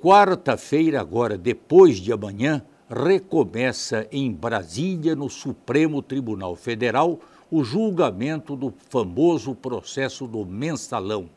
Quarta-feira, agora, depois de amanhã, recomeça em Brasília, no Supremo Tribunal Federal, o julgamento do famoso processo do mensalão.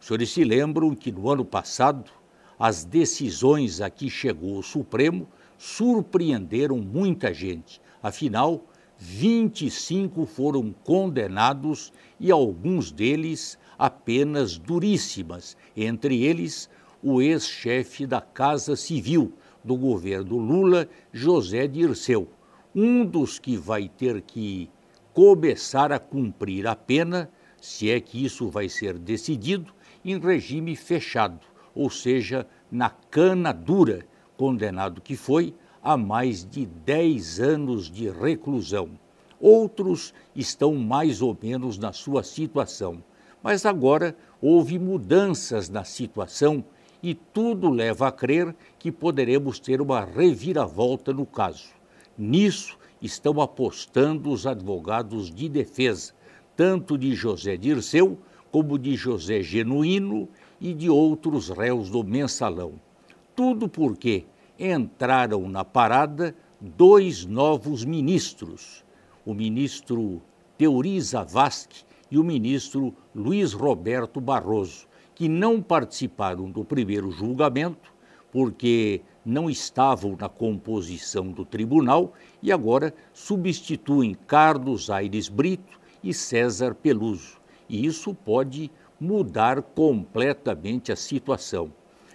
Os senhores se lembram que no ano passado, as decisões a que chegou o Supremo surpreenderam muita gente. Afinal, 25 foram condenados e alguns deles a penas duríssimas, entre eles o ex-chefe da Casa Civil do governo Lula, José Dirceu, um dos que vai ter que começar a cumprir a pena, se é que isso vai ser decidido, em regime fechado, ou seja, na cana dura, condenado que foi a mais de 10 anos de reclusão. Outros estão mais ou menos na sua situação. Mas agora houve mudanças na situação e tudo leva a crer que poderemos ter uma reviravolta no caso. Nisso estão apostando os advogados de defesa, tanto de José Dirceu como de José Genuíno e de outros réus do mensalão. Tudo porque entraram na parada dois novos ministros, o ministro Teori Zavascki e o ministro Luiz Roberto Barroso, que não participaram do primeiro julgamento, porque não estavam na composição do tribunal e agora substituem Carlos Aires Brito e César Peluso. E isso pode mudar completamente a situação.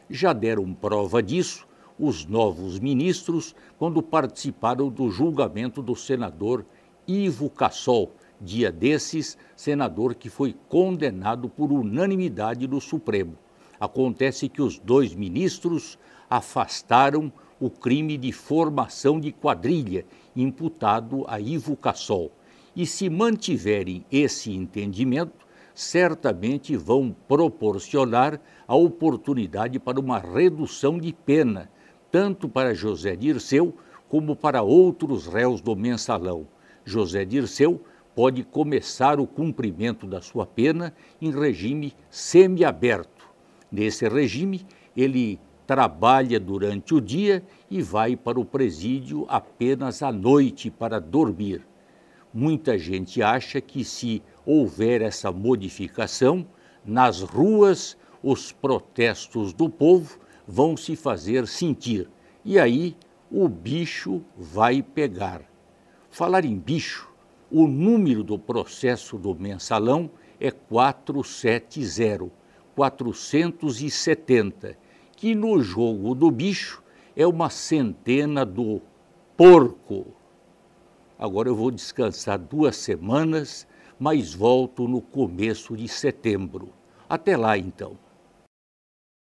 Já deram prova disso os novos ministros quando participaram do julgamento do senador Ivo Cassol, dia desses, senador que foi condenado por unanimidade do Supremo. Acontece que os dois ministros afastaram o crime de formação de quadrilha imputado a Ivo Cassol. E se mantiverem esse entendimento, certamente vão proporcionar a oportunidade para uma redução de pena, tanto para José Dirceu como para outros réus do mensalão. José Dirceu pode começar o cumprimento da sua pena em regime semiaberto. Nesse regime, ele trabalha durante o dia e vai para o presídio apenas à noite para dormir. Muita gente acha que, se houver essa modificação, nas ruas os protestos do povo vão se fazer sentir. E aí o bicho vai pegar. Falar em bicho o número do processo do mensalão é 470, 470, que no jogo do bicho é uma centena do porco. Agora eu vou descansar duas semanas, mas volto no começo de setembro. Até lá então.